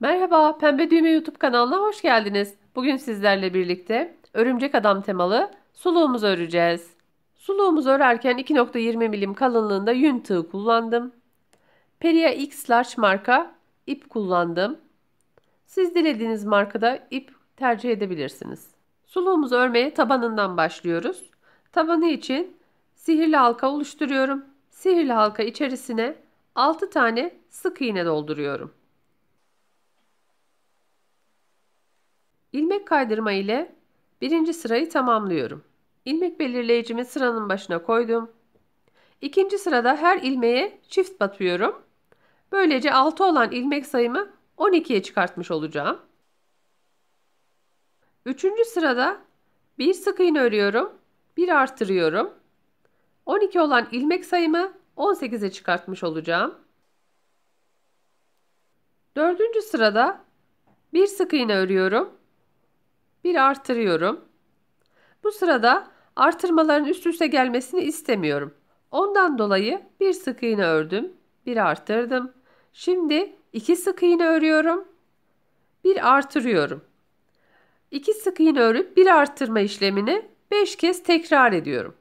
Merhaba, Pembe Düğme YouTube kanalına hoş geldiniz. Bugün sizlerle birlikte örümcek adam temalı suluğumuzu öreceğiz. Suluğumuzu örerken 2.20 milim kalınlığında yün tığı kullandım. Peria X Large marka ip kullandım. Siz dilediğiniz markada ip tercih edebilirsiniz. Suluğumuzu örmeye tabanından başlıyoruz. Tabanı için sihirli halka oluşturuyorum. Sihirli halka içerisine 6 tane sık iğne dolduruyorum. İlmek kaydırma ile birinci sırayı tamamlıyorum. İlmek belirleyicimi sıranın başına koydum. İkinci sırada her ilmeğe çift batıyorum. Böylece 6 olan ilmek sayımı 12'ye çıkartmış olacağım. Üçüncü sırada bir sık iğne örüyorum. Bir artırıyorum. 12 olan ilmek sayımı 18'e çıkartmış olacağım. Dördüncü sırada bir sık iğne örüyorum. Bir artırıyorum. Bu sırada artırmaların üst üste gelmesini istemiyorum. Ondan dolayı bir sık iğne ördüm. Bir artırdım. Şimdi iki sık iğne örüyorum. Bir artırıyorum. İki sık iğne örüp bir artırma işlemini 5 kez tekrar ediyorum.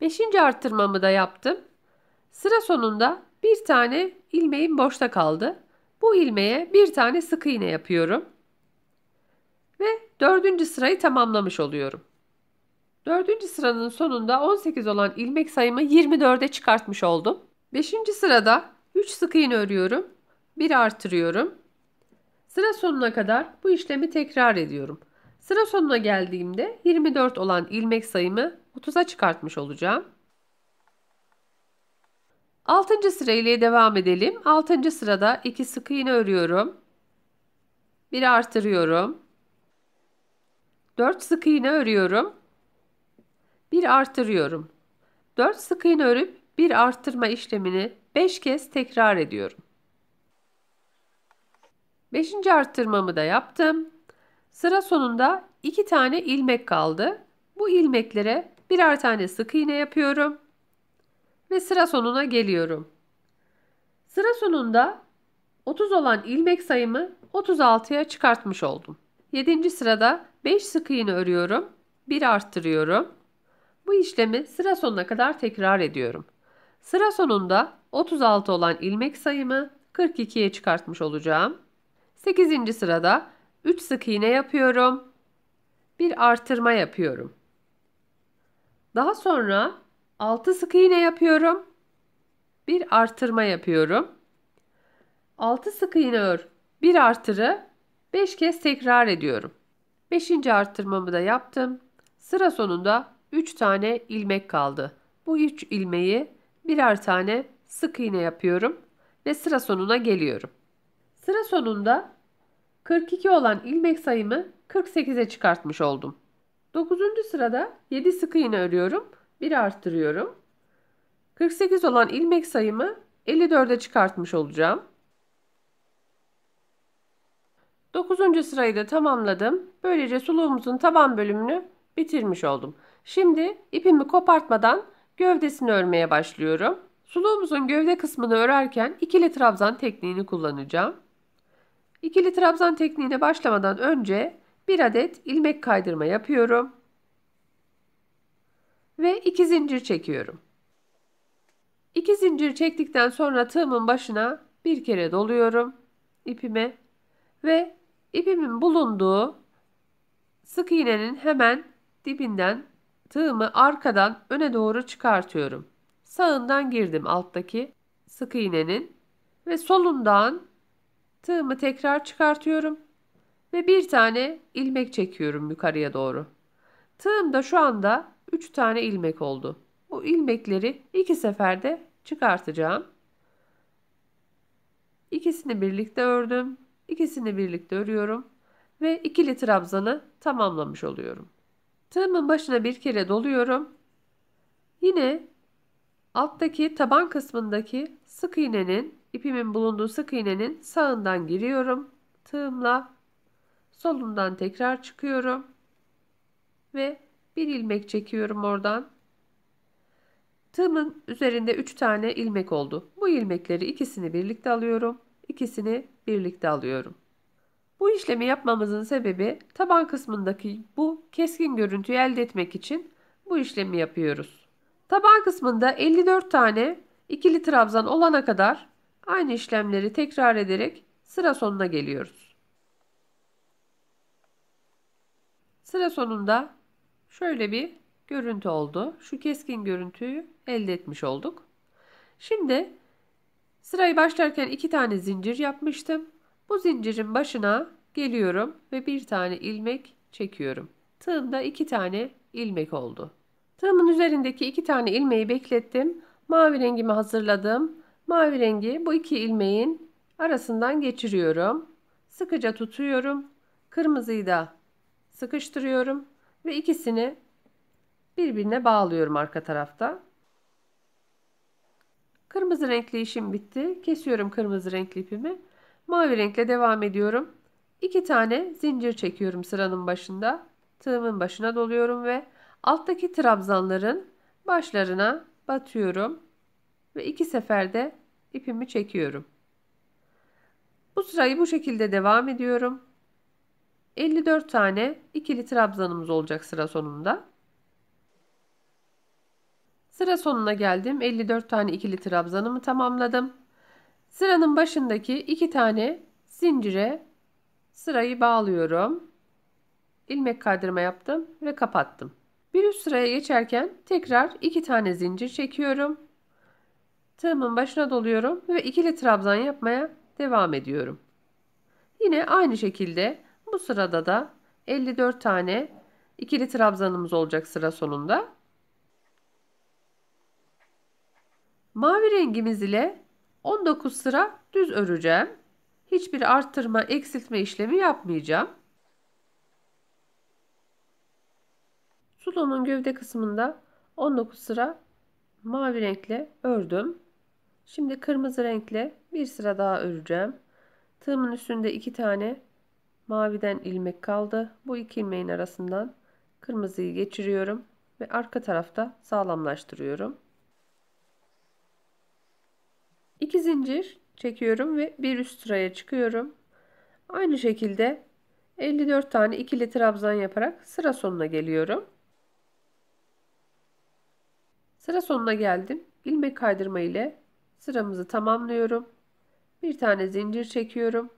5. artırmamı da yaptım. Sıra sonunda bir tane ilmeğim boşta kaldı. Bu ilmeğe bir tane sık iğne yapıyorum. Ve dördüncü sırayı tamamlamış oluyorum. Dördüncü sıranın sonunda 18 olan ilmek sayımı 24'e çıkartmış oldum. Beşinci sırada 3 sık iğne örüyorum. 1 artırıyorum. Sıra sonuna kadar bu işlemi tekrar ediyorum. Sıra sonuna geldiğimde 24 olan ilmek sayımı 30'a çıkartmış olacağım. Altıncı sırayla devam edelim. Altıncı sırada iki sık iğne örüyorum. bir artırıyorum. dört sık iğne örüyorum. bir artırıyorum. dört sık iğne örüp bir artırma işlemini beş kez tekrar ediyorum. Beşinci artırmamı da yaptım. Sıra sonunda iki tane ilmek kaldı. Bu ilmeklere birer tane sık iğne yapıyorum ve sıra sonuna geliyorum. Sıra sonunda 30 olan ilmek sayımı 36'ya çıkartmış oldum. 7. sırada 5 sık iğne örüyorum, 1 arttırıyorum. Bu işlemi sıra sonuna kadar tekrar ediyorum. Sıra sonunda 36 olan ilmek sayımı 42'ye çıkartmış olacağım. 8. sırada 3 sık iğne yapıyorum. Bir artırma yapıyorum. Daha sonra 6 sık iğne yapıyorum. Bir artırma yapıyorum. 6 sık iğne ör. Bir artırı 5 kez tekrar ediyorum. 5. artırmamı da yaptım. Sıra sonunda 3 tane ilmek kaldı. Bu 3 ilmeği birer tane sık iğne yapıyorum ve sıra sonuna geliyorum. Sıra sonunda 42 olan ilmek sayımı 48'e çıkartmış oldum. 9. sırada 7 sık iğne örüyorum. 1 arttırıyorum. 48 olan ilmek sayımı 54'e çıkartmış olacağım. 9. sırayı da tamamladım. Böylece suluğumuzun taban bölümünü bitirmiş oldum. Şimdi ipimi kopartmadan gövdesini örmeye başlıyorum. Suluğumuzun gövde kısmını örerken ikili trabzan tekniğini kullanacağım. İkili trabzan tekniğine başlamadan önce 1 adet ilmek kaydırma yapıyorum ve 2 zincir çekiyorum. 2 zincir çektikten sonra tığımın başına bir kere doluyorum ipimi ve ipimin bulunduğu sık iğnenin hemen dibinden tığımı arkadan öne doğru çıkartıyorum. Sağından girdim alttaki sık iğnenin ve solundan tığımı tekrar çıkartıyorum ve bir tane ilmek çekiyorum yukarıya doğru. Tığım da şu anda 3 tane ilmek oldu. Bu ilmekleri iki seferde çıkartacağım. İkisini birlikte ördüm. İkisini birlikte örüyorum ve ikili trabzanı tamamlamış oluyorum. Tığımın başına bir kere doluyorum. Yine alttaki taban kısmındaki sık iğnenin, ipimin bulunduğu sık iğnenin sağından giriyorum tığımla. Solundan tekrar çıkıyorum ve bir ilmek çekiyorum oradan. Tığımın üzerinde 3 tane ilmek oldu. Bu ilmekleri ikisini birlikte alıyorum. İkisini birlikte alıyorum. Bu işlemi yapmamızın sebebi taban kısmındaki bu keskin görüntüyü elde etmek için bu işlemi yapıyoruz. Taban kısmında 54 tane ikili trabzan olana kadar aynı işlemleri tekrar ederek sıra sonuna geliyoruz. Sıra sonunda Şöyle bir görüntü oldu. Şu keskin görüntüyü elde etmiş olduk. Şimdi sırayı başlarken iki tane zincir yapmıştım. Bu zincirin başına geliyorum ve bir tane ilmek çekiyorum. Tığımda iki tane ilmek oldu. Tığımın üzerindeki iki tane ilmeği beklettim. Mavi rengimi hazırladım. Mavi rengi bu iki ilmeğin arasından geçiriyorum. Sıkıca tutuyorum. Kırmızıyı da sıkıştırıyorum ve ikisini birbirine bağlıyorum arka tarafta. Kırmızı renkli işim bitti. Kesiyorum kırmızı renkli ipimi. Mavi renkle devam ediyorum. İki tane zincir çekiyorum sıranın başında. Tığımın başına doluyorum ve alttaki trabzanların başlarına batıyorum. Ve iki seferde ipimi çekiyorum. Bu sırayı bu şekilde devam ediyorum. 54 tane ikili trabzanımız olacak sıra sonunda. Sıra sonuna geldim. 54 tane ikili trabzanımı tamamladım. Sıranın başındaki 2 tane zincire sırayı bağlıyorum. İlmek kaydırma yaptım ve kapattım. Bir üst sıraya geçerken tekrar 2 tane zincir çekiyorum. Tığımın başına doluyorum ve ikili trabzan yapmaya devam ediyorum. Yine aynı şekilde bu sırada da 54 tane ikili trabzanımız olacak sıra sonunda. Mavi rengimiz ile 19 sıra düz öreceğim. Hiçbir arttırma eksiltme işlemi yapmayacağım. Sulonun gövde kısmında 19 sıra mavi renkle ördüm. Şimdi kırmızı renkle bir sıra daha öreceğim. Tığımın üstünde iki tane Maviden ilmek kaldı. Bu iki ilmeğin arasından kırmızıyı geçiriyorum ve arka tarafta sağlamlaştırıyorum. 2 zincir çekiyorum ve bir üst sıraya çıkıyorum. Aynı şekilde 54 tane ikili trabzan yaparak sıra sonuna geliyorum. Sıra sonuna geldim. Ilmek kaydırma ile sıramızı tamamlıyorum. Bir tane zincir çekiyorum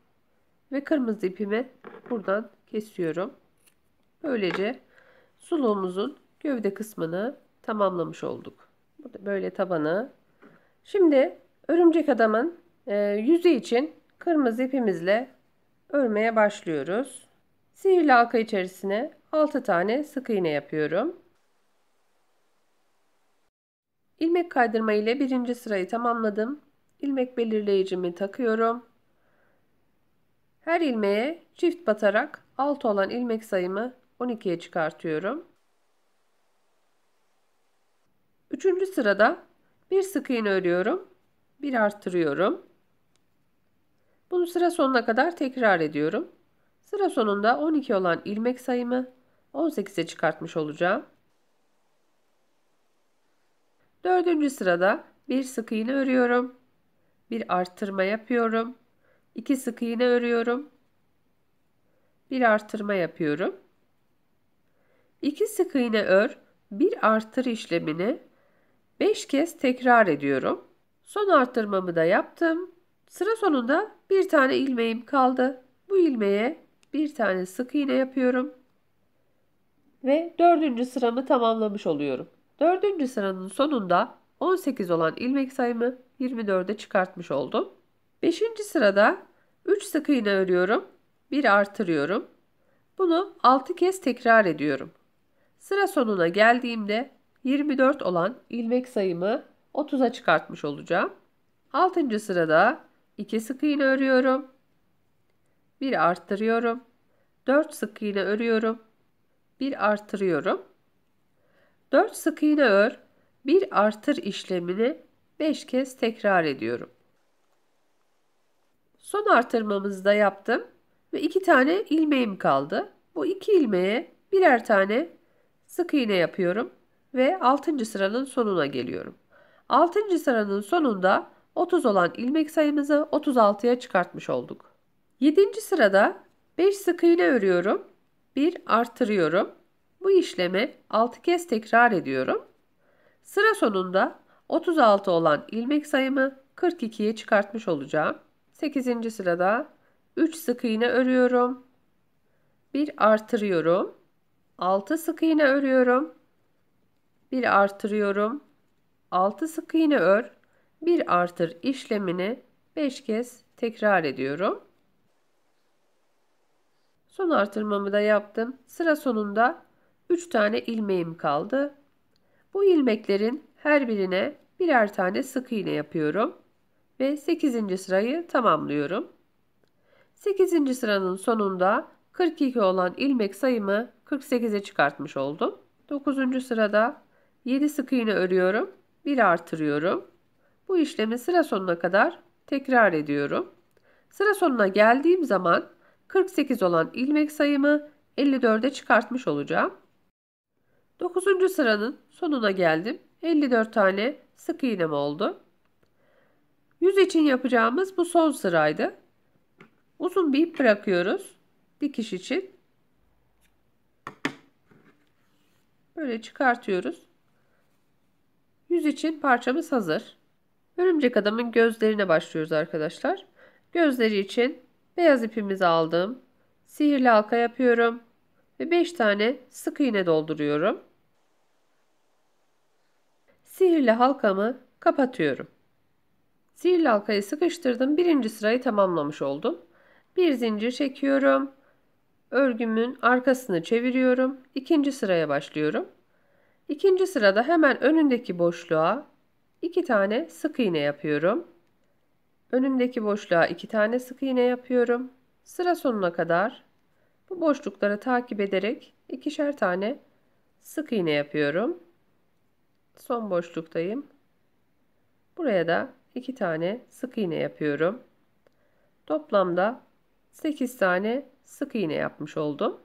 ve kırmızı ipimi buradan kesiyorum. Böylece suluğumuzun gövde kısmını tamamlamış olduk. Böyle tabanı. Şimdi örümcek adamın e, yüzü için kırmızı ipimizle örmeye başlıyoruz. Sihirli halka içerisine 6 tane sık iğne yapıyorum. İlmek kaydırma ile birinci sırayı tamamladım. İlmek belirleyicimi takıyorum. Her ilmeğe çift batarak alt olan ilmek sayımı 12'ye çıkartıyorum. Üçüncü sırada bir sık iğne örüyorum. Bir arttırıyorum. Bunu sıra sonuna kadar tekrar ediyorum. Sıra sonunda 12 olan ilmek sayımı 18'e çıkartmış olacağım. Dördüncü sırada bir sık iğne örüyorum. Bir arttırma yapıyorum. 2 sık iğne örüyorum. Bir artırma yapıyorum. 2 sık iğne ör, bir artır işlemini 5 kez tekrar ediyorum. Son artırmamı da yaptım. Sıra sonunda bir tane ilmeğim kaldı. Bu ilmeğe bir tane sık iğne yapıyorum. Ve dördüncü sıramı tamamlamış oluyorum. Dördüncü sıranın sonunda 18 olan ilmek sayımı 24'e çıkartmış oldum. 5. sırada 3 sık iğne örüyorum. 1 artırıyorum. Bunu 6 kez tekrar ediyorum. Sıra sonuna geldiğimde 24 olan ilmek sayımı 30'a çıkartmış olacağım. 6. sırada 2 sık iğne örüyorum. 1 artırıyorum, 4 sık iğne örüyorum. 1 artırıyorum. 4 sık iğne ör, 1 artır işlemini 5 kez tekrar ediyorum. Son artırmamızı da yaptım ve iki tane ilmeğim kaldı. Bu iki ilmeğe birer tane sık iğne yapıyorum ve 6. sıranın sonuna geliyorum. 6. sıranın sonunda 30 olan ilmek sayımızı 36'ya çıkartmış olduk. 7. sırada 5 sık iğne örüyorum. 1 artırıyorum. Bu işlemi 6 kez tekrar ediyorum. Sıra sonunda 36 olan ilmek sayımı 42'ye çıkartmış olacağım. 8. sırada 3 sık iğne örüyorum. 1 artırıyorum. 6 sık iğne örüyorum. 1 artırıyorum. 6 sık iğne ör. 1 artır işlemini 5 kez tekrar ediyorum. Son artırmamı da yaptım. Sıra sonunda 3 tane ilmeğim kaldı. Bu ilmeklerin her birine birer tane sık iğne yapıyorum ve 8. sırayı tamamlıyorum. 8. sıranın sonunda 42 olan ilmek sayımı 48'e çıkartmış oldum. 9. sırada 7 sık iğne örüyorum. 1 artırıyorum. Bu işlemi sıra sonuna kadar tekrar ediyorum. Sıra sonuna geldiğim zaman 48 olan ilmek sayımı 54'e çıkartmış olacağım. 9. sıranın sonuna geldim. 54 tane sık iğnem oldu. Yüz için yapacağımız bu son sıraydı. Uzun bir ip bırakıyoruz. Dikiş için. Böyle çıkartıyoruz. Yüz için parçamız hazır. Örümcek adamın gözlerine başlıyoruz arkadaşlar. Gözleri için beyaz ipimizi aldım. Sihirli halka yapıyorum. Ve 5 tane sık iğne dolduruyorum. Sihirli halkamı kapatıyorum. Zil halkayı sıkıştırdım. Birinci sırayı tamamlamış oldum. Bir zincir çekiyorum. Örgümün arkasını çeviriyorum. İkinci sıraya başlıyorum. İkinci sırada hemen önündeki boşluğa iki tane sık iğne yapıyorum. Önümdeki boşluğa iki tane sık iğne yapıyorum. Sıra sonuna kadar bu boşlukları takip ederek ikişer tane sık iğne yapıyorum. Son boşluktayım. Buraya da 2 tane sık iğne yapıyorum. Toplamda 8 tane sık iğne yapmış oldum.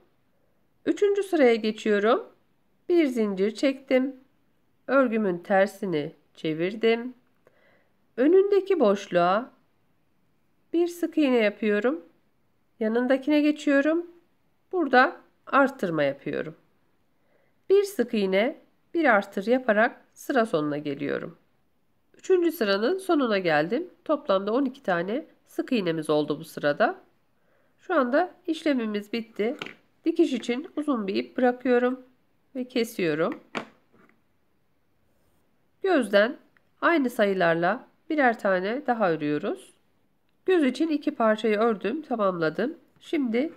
Üçüncü sıraya geçiyorum. Bir zincir çektim. Örgümün tersini çevirdim. Önündeki boşluğa bir sık iğne yapıyorum. Yanındakine geçiyorum. Burada artırma yapıyorum. Bir sık iğne, bir artır yaparak sıra sonuna geliyorum. Üçüncü sıranın sonuna geldim. Toplamda 12 tane sık iğnemiz oldu bu sırada. Şu anda işlemimiz bitti. Dikiş için uzun bir ip bırakıyorum ve kesiyorum. Gözden aynı sayılarla birer tane daha örüyoruz. Göz için iki parçayı ördüm, tamamladım. Şimdi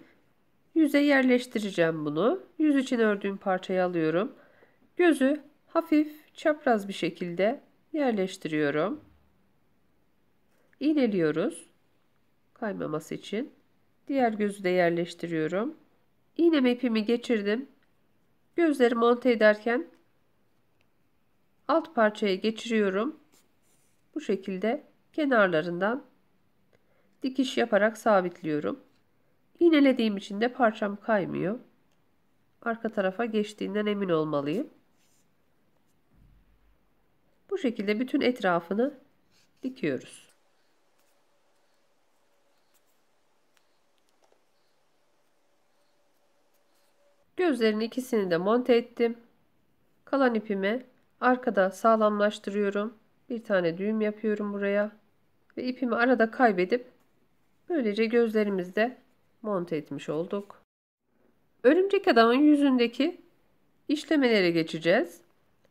yüze yerleştireceğim bunu. Yüz için ördüğüm parçayı alıyorum. Gözü hafif çapraz bir şekilde yerleştiriyorum. İğneliyoruz. Kaymaması için. Diğer gözü de yerleştiriyorum. İğneme ipimi geçirdim. Gözleri monte ederken alt parçaya geçiriyorum. Bu şekilde kenarlarından dikiş yaparak sabitliyorum. İğnelediğim için de parçam kaymıyor. Arka tarafa geçtiğinden emin olmalıyım. Bu şekilde bütün etrafını dikiyoruz. Gözlerin ikisini de monte ettim. Kalan ipimi arkada sağlamlaştırıyorum. Bir tane düğüm yapıyorum buraya. Ve ipimi arada kaybedip böylece gözlerimizde monte etmiş olduk. Örümcek adamın yüzündeki işlemelere geçeceğiz.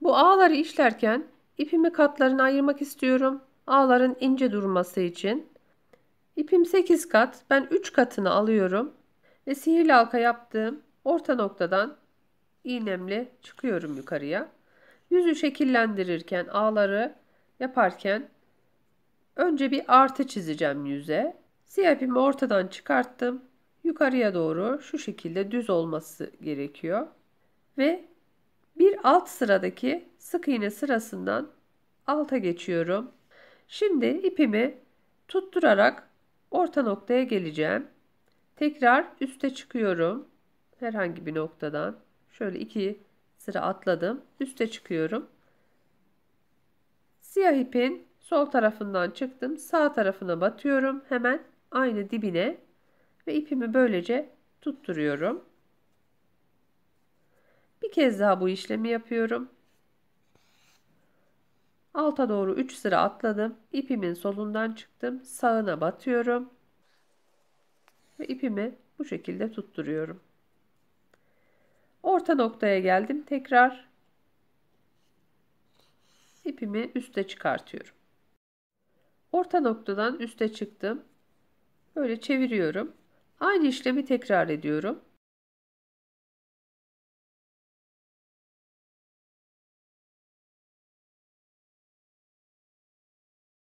Bu ağları işlerken İpimi katlarına ayırmak istiyorum. Ağların ince durması için. İpim 8 kat. Ben 3 katını alıyorum. Ve sihirli halka yaptığım orta noktadan iğnemle çıkıyorum yukarıya. Yüzü şekillendirirken ağları yaparken önce bir artı çizeceğim yüze. Siyah ipimi ortadan çıkarttım. Yukarıya doğru şu şekilde düz olması gerekiyor. Ve bir alt sıradaki sık iğne sırasından alta geçiyorum. Şimdi ipimi tutturarak orta noktaya geleceğim. Tekrar üste çıkıyorum. Herhangi bir noktadan. Şöyle iki sıra atladım. Üste çıkıyorum. Siyah ipin sol tarafından çıktım. Sağ tarafına batıyorum. Hemen aynı dibine ve ipimi böylece tutturuyorum. Bir kez daha bu işlemi yapıyorum. Alta doğru 3 sıra atladım. İpimin solundan çıktım. Sağına batıyorum. Ve ipimi bu şekilde tutturuyorum. Orta noktaya geldim. Tekrar ipimi üste çıkartıyorum. Orta noktadan üste çıktım. Böyle çeviriyorum. Aynı işlemi tekrar ediyorum.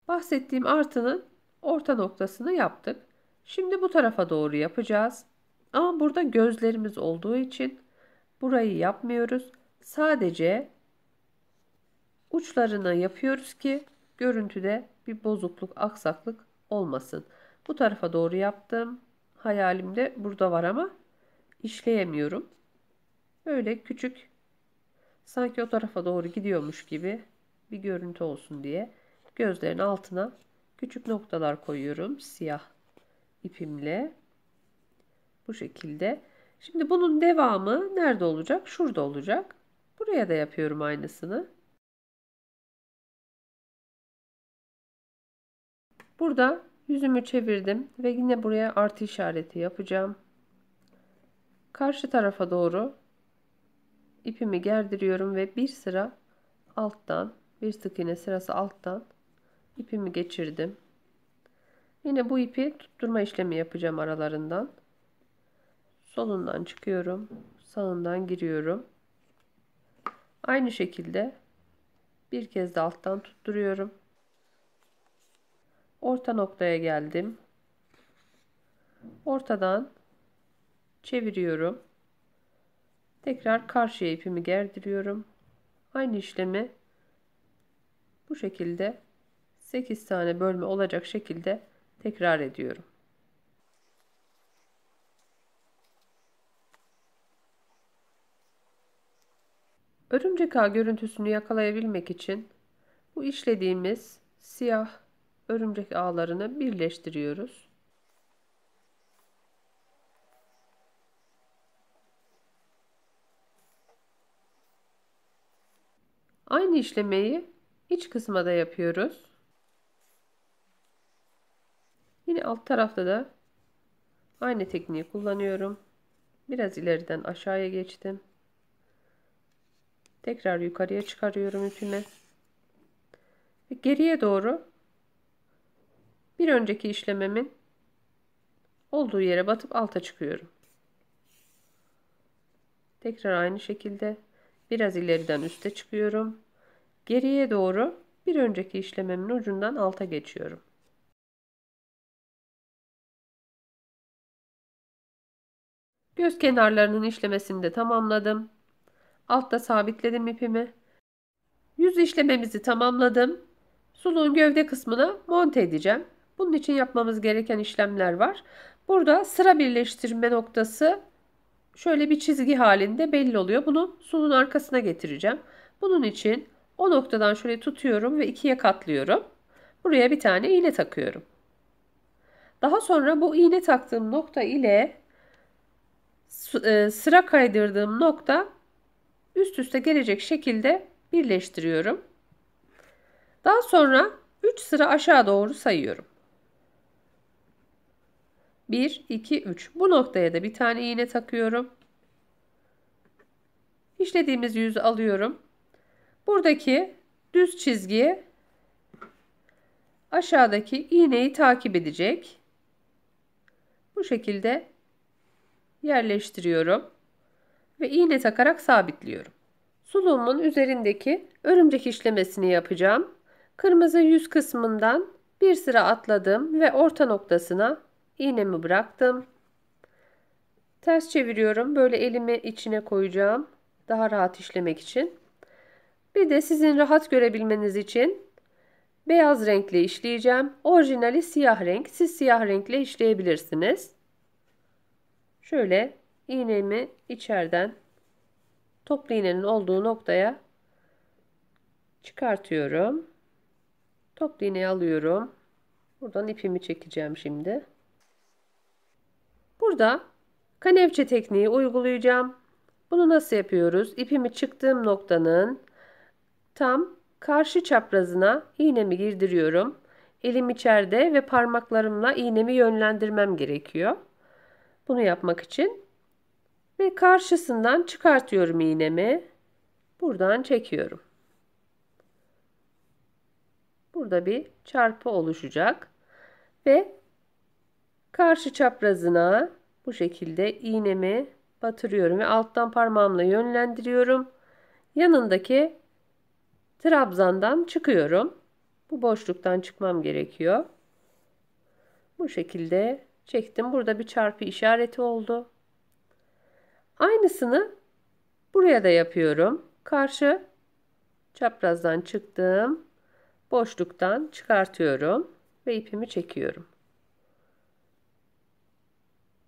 Bahsettiğim artının orta noktasını yaptık. Şimdi bu tarafa doğru yapacağız. Ama burada gözlerimiz olduğu için burayı yapmıyoruz. Sadece uçlarına yapıyoruz ki görüntüde bir bozukluk, aksaklık olmasın. Bu tarafa doğru yaptım. Hayalimde burada var ama işleyemiyorum. Böyle küçük sanki o tarafa doğru gidiyormuş gibi bir görüntü olsun diye gözlerin altına küçük noktalar koyuyorum siyah ipimle. Bu şekilde. Şimdi bunun devamı nerede olacak? Şurada olacak. Buraya da yapıyorum aynısını. Burada yüzümü çevirdim ve yine buraya artı işareti yapacağım. Karşı tarafa doğru ipimi gerdiriyorum ve bir sıra alttan bir sık iğne sırası alttan ipimi geçirdim. Yine bu ipi tutturma işlemi yapacağım aralarından. Solundan çıkıyorum. Sağından giriyorum. Aynı şekilde bir kez de alttan tutturuyorum. Orta noktaya geldim. Ortadan çeviriyorum. Tekrar karşıya ipimi gerdiriyorum. Aynı işlemi bu şekilde 8 tane bölme olacak şekilde tekrar ediyorum. Örümcek ağ görüntüsünü yakalayabilmek için bu işlediğimiz siyah örümcek ağlarını birleştiriyoruz. Aynı işlemeyi iç kısma da yapıyoruz. alt tarafta da aynı tekniği kullanıyorum. Biraz ileriden aşağıya geçtim. Tekrar yukarıya çıkarıyorum ipimi. Ve geriye doğru bir önceki işlememin olduğu yere batıp alta çıkıyorum. Tekrar aynı şekilde biraz ileriden üste çıkıyorum. Geriye doğru bir önceki işlemimin ucundan alta geçiyorum. Göz kenarlarının işlemesini de tamamladım. Altta sabitledim ipimi. Yüz işlememizi tamamladım. Suluğun gövde kısmına monte edeceğim. Bunun için yapmamız gereken işlemler var. Burada sıra birleştirme noktası şöyle bir çizgi halinde belli oluyor. Bunu sulun arkasına getireceğim. Bunun için o noktadan şöyle tutuyorum ve ikiye katlıyorum. Buraya bir tane iğne takıyorum. Daha sonra bu iğne taktığım nokta ile e, sıra kaydırdığım nokta üst üste gelecek şekilde birleştiriyorum. Daha sonra 3 sıra aşağı doğru sayıyorum. 1, 2, 3. Bu noktaya da bir tane iğne takıyorum. İşlediğimiz yüzü alıyorum. Buradaki düz çizgi aşağıdaki iğneyi takip edecek. Bu şekilde yerleştiriyorum ve iğne takarak sabitliyorum. Suluğumun üzerindeki örümcek işlemesini yapacağım. Kırmızı yüz kısmından bir sıra atladım ve orta noktasına iğnemi bıraktım. Ters çeviriyorum. Böyle elimi içine koyacağım. Daha rahat işlemek için. Bir de sizin rahat görebilmeniz için beyaz renkle işleyeceğim. Orijinali siyah renk. Siz siyah renkle işleyebilirsiniz. Şöyle iğnemi içeriden toplu iğnenin olduğu noktaya çıkartıyorum. Toplu iğneyi alıyorum. Buradan ipimi çekeceğim şimdi. Burada kanevçe tekniği uygulayacağım. Bunu nasıl yapıyoruz? İpimi çıktığım noktanın tam karşı çaprazına iğnemi girdiriyorum. Elim içeride ve parmaklarımla iğnemi yönlendirmem gerekiyor. Bunu yapmak için ve karşısından çıkartıyorum iğnemi. Buradan çekiyorum. Burada bir çarpı oluşacak ve karşı çaprazına bu şekilde iğnemi batırıyorum ve alttan parmağımla yönlendiriyorum. Yanındaki trabzandan çıkıyorum. Bu boşluktan çıkmam gerekiyor. Bu şekilde Çektim. Burada bir çarpı işareti oldu. Aynısını buraya da yapıyorum. Karşı çaprazdan çıktım. Boşluktan çıkartıyorum ve ipimi çekiyorum.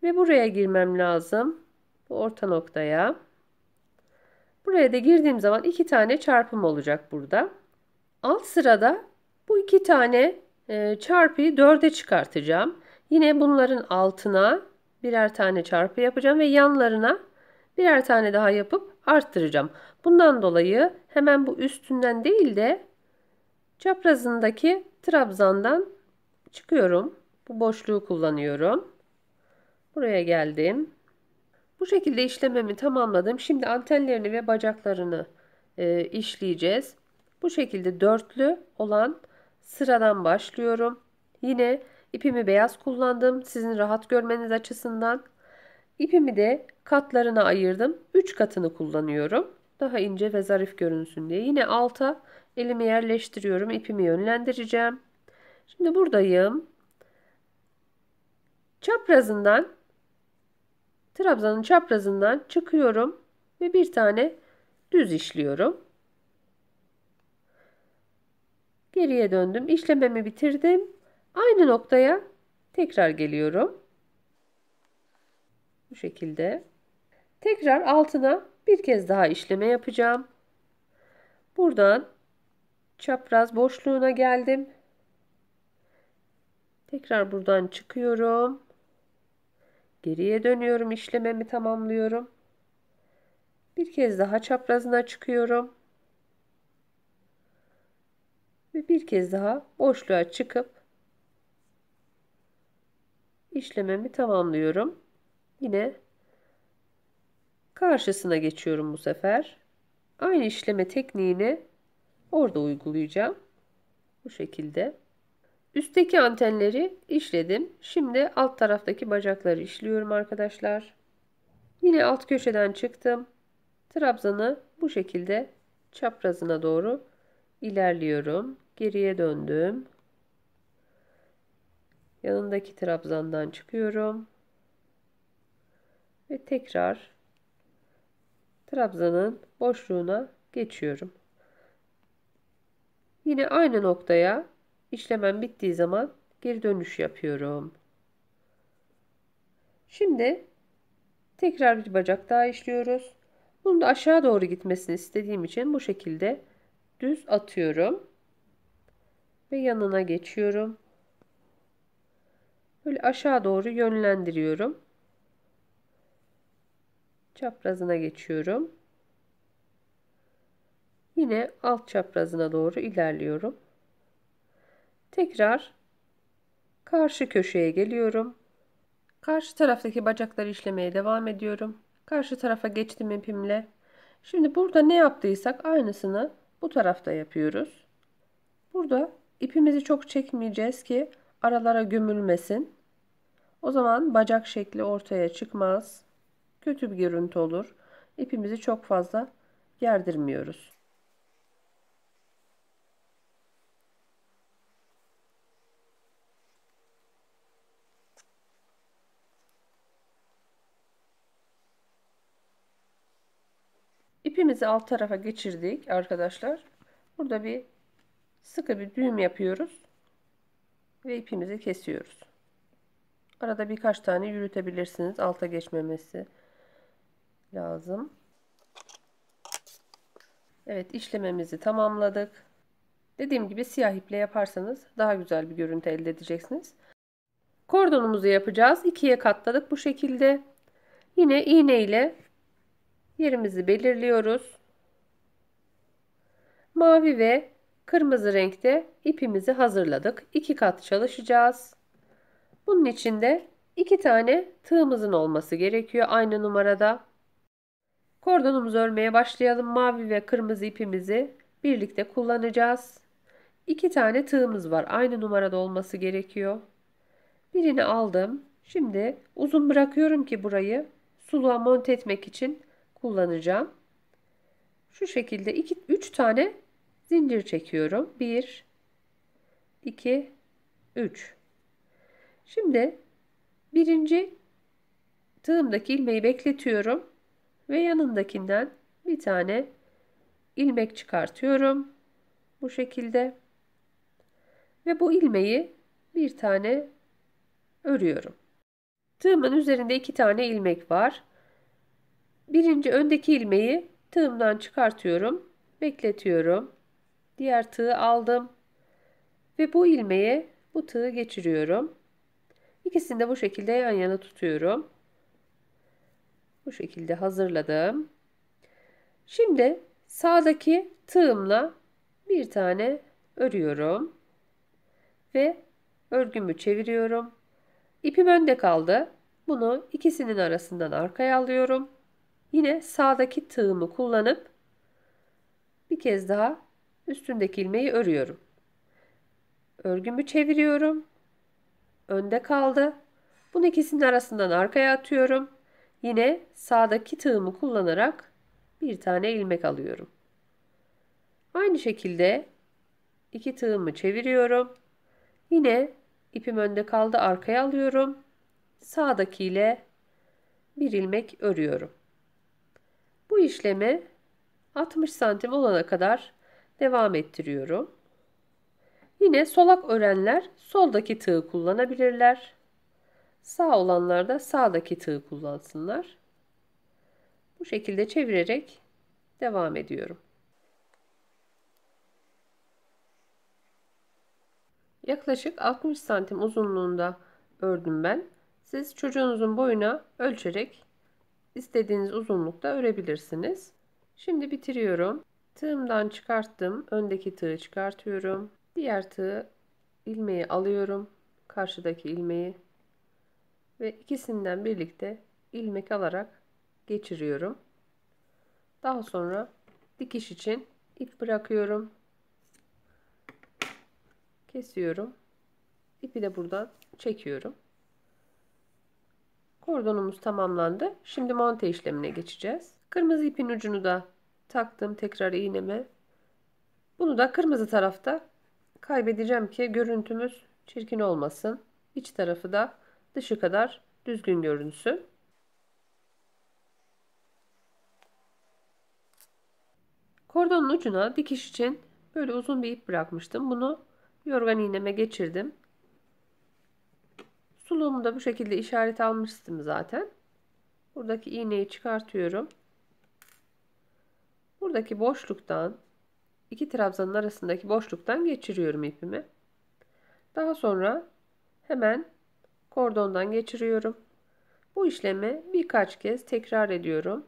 Ve buraya girmem lazım. Bu orta noktaya. Buraya da girdiğim zaman iki tane çarpım olacak burada. Alt sırada bu iki tane e, çarpıyı dörde çıkartacağım. Yine bunların altına birer tane çarpı yapacağım ve yanlarına birer tane daha yapıp arttıracağım. Bundan dolayı hemen bu üstünden değil de çaprazındaki trabzandan çıkıyorum. Bu boşluğu kullanıyorum. Buraya geldim. Bu şekilde işlememi tamamladım. Şimdi antenlerini ve bacaklarını e, işleyeceğiz. Bu şekilde dörtlü olan sıradan başlıyorum. Yine İpimi beyaz kullandım sizin rahat görmeniz açısından. İpimi de katlarına ayırdım. 3 katını kullanıyorum. Daha ince ve zarif görünsün diye. Yine alta elimi yerleştiriyorum. İpimi yönlendireceğim. Şimdi buradayım. Çaprazından trabzanın çaprazından çıkıyorum ve bir tane düz işliyorum. Geriye döndüm. İşlememi bitirdim. Aynı noktaya tekrar geliyorum. Bu şekilde. Tekrar altına bir kez daha işleme yapacağım. Buradan çapraz boşluğuna geldim. Tekrar buradan çıkıyorum. Geriye dönüyorum. işlememi tamamlıyorum. Bir kez daha çaprazına çıkıyorum. Ve bir kez daha boşluğa çıkıp işlemimi tamamlıyorum. Yine karşısına geçiyorum bu sefer. Aynı işleme tekniğini orada uygulayacağım. Bu şekilde. Üstteki antenleri işledim. Şimdi alt taraftaki bacakları işliyorum arkadaşlar. Yine alt köşeden çıktım. Trabzanı bu şekilde çaprazına doğru ilerliyorum. Geriye döndüm yanındaki trabzandan çıkıyorum ve tekrar trabzanın boşluğuna geçiyorum. Yine aynı noktaya işlemem bittiği zaman geri dönüş yapıyorum. Şimdi tekrar bir bacak daha işliyoruz. Bunu da aşağı doğru gitmesini istediğim için bu şekilde düz atıyorum ve yanına geçiyorum. Böyle aşağı doğru yönlendiriyorum. Çaprazına geçiyorum. Yine alt çaprazına doğru ilerliyorum. Tekrar karşı köşeye geliyorum. Karşı taraftaki bacakları işlemeye devam ediyorum. Karşı tarafa geçtim ipimle. Şimdi burada ne yaptıysak aynısını bu tarafta yapıyoruz. Burada ipimizi çok çekmeyeceğiz ki aralara gömülmesin. O zaman bacak şekli ortaya çıkmaz. Kötü bir görüntü olur. İpimizi çok fazla gerdirmiyoruz. İpimizi alt tarafa geçirdik arkadaşlar. Burada bir sıkı bir düğüm yapıyoruz ve ipimizi kesiyoruz. Arada birkaç tane yürütebilirsiniz. Alta geçmemesi lazım. Evet işlememizi tamamladık. Dediğim gibi siyah iple yaparsanız daha güzel bir görüntü elde edeceksiniz. Kordonumuzu yapacağız. İkiye katladık bu şekilde. Yine iğne ile yerimizi belirliyoruz. Mavi ve kırmızı renkte ipimizi hazırladık. İki kat çalışacağız. Bunun için de iki tane tığımızın olması gerekiyor aynı numarada. Kordonumuzu örmeye başlayalım. Mavi ve kırmızı ipimizi birlikte kullanacağız. İki tane tığımız var. Aynı numarada olması gerekiyor. Birini aldım. Şimdi uzun bırakıyorum ki burayı suluğa monte etmek için kullanacağım. Şu şekilde 2 3 tane zincir çekiyorum. 1 2 3 Şimdi birinci tığımdaki ilmeği bekletiyorum ve yanındakinden bir tane ilmek çıkartıyorum. Bu şekilde. Ve bu ilmeği bir tane örüyorum. Tığımın üzerinde iki tane ilmek var. Birinci öndeki ilmeği tığımdan çıkartıyorum. Bekletiyorum. Diğer tığı aldım. Ve bu ilmeğe bu tığı geçiriyorum. İkisini de bu şekilde yan yana tutuyorum. Bu şekilde hazırladım. Şimdi sağdaki tığımla bir tane örüyorum. Ve örgümü çeviriyorum. İpim önde kaldı. Bunu ikisinin arasından arkaya alıyorum. Yine sağdaki tığımı kullanıp bir kez daha üstündeki ilmeği örüyorum. Örgümü çeviriyorum önde kaldı. Bunu ikisinin arasından arkaya atıyorum. Yine sağdaki tığımı kullanarak bir tane ilmek alıyorum. Aynı şekilde iki tığımı çeviriyorum. Yine ipim önde kaldı arkaya alıyorum. Sağdaki ile bir ilmek örüyorum. Bu işlemi 60 santim olana kadar devam ettiriyorum. Yine solak örenler soldaki tığı kullanabilirler. Sağ olanlar da sağdaki tığı kullansınlar. Bu şekilde çevirerek devam ediyorum. Yaklaşık 60 santim uzunluğunda ördüm ben. Siz çocuğunuzun boyuna ölçerek istediğiniz uzunlukta örebilirsiniz. Şimdi bitiriyorum. Tığımdan çıkarttım. Öndeki tığı çıkartıyorum. Diğer tığ ilmeği alıyorum. Karşıdaki ilmeği ve ikisinden birlikte ilmek alarak geçiriyorum. Daha sonra dikiş için ip bırakıyorum. Kesiyorum. İpi de buradan çekiyorum. Kordonumuz tamamlandı. Şimdi monte işlemine geçeceğiz. Kırmızı ipin ucunu da taktım tekrar iğneme. Bunu da kırmızı tarafta Kaybedeceğim ki görüntümüz çirkin olmasın. İç tarafı da dışı kadar düzgün görünsün. Kordonun ucuna dikiş için böyle uzun bir ip bırakmıştım. Bunu yorgan iğneme geçirdim. Suluğumu da bu şekilde işaret almıştım zaten. Buradaki iğneyi çıkartıyorum. Buradaki boşluktan iki trabzanın arasındaki boşluktan geçiriyorum ipimi. Daha sonra hemen kordondan geçiriyorum. Bu işlemi birkaç kez tekrar ediyorum.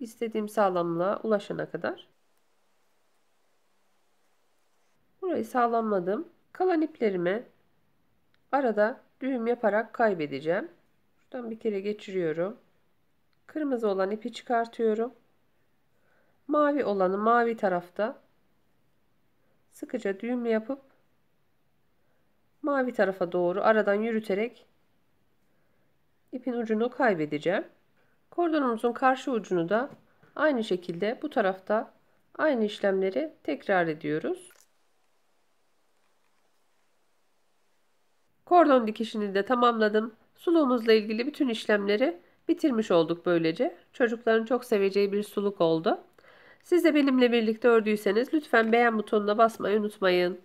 İstediğim sağlamlığa ulaşana kadar. Burayı sağlamladım. Kalan iplerimi arada düğüm yaparak kaybedeceğim. Şuradan bir kere geçiriyorum. Kırmızı olan ipi çıkartıyorum. Mavi olanı mavi tarafta sıkıca düğümle yapıp mavi tarafa doğru aradan yürüterek ipin ucunu kaybedeceğim. Kordonumuzun karşı ucunu da aynı şekilde bu tarafta aynı işlemleri tekrar ediyoruz. Kordon dikişini de tamamladım. Suluğumuzla ilgili bütün işlemleri bitirmiş olduk böylece. Çocukların çok seveceği bir suluk oldu. Siz de benimle birlikte ördüyseniz lütfen beğen butonuna basmayı unutmayın.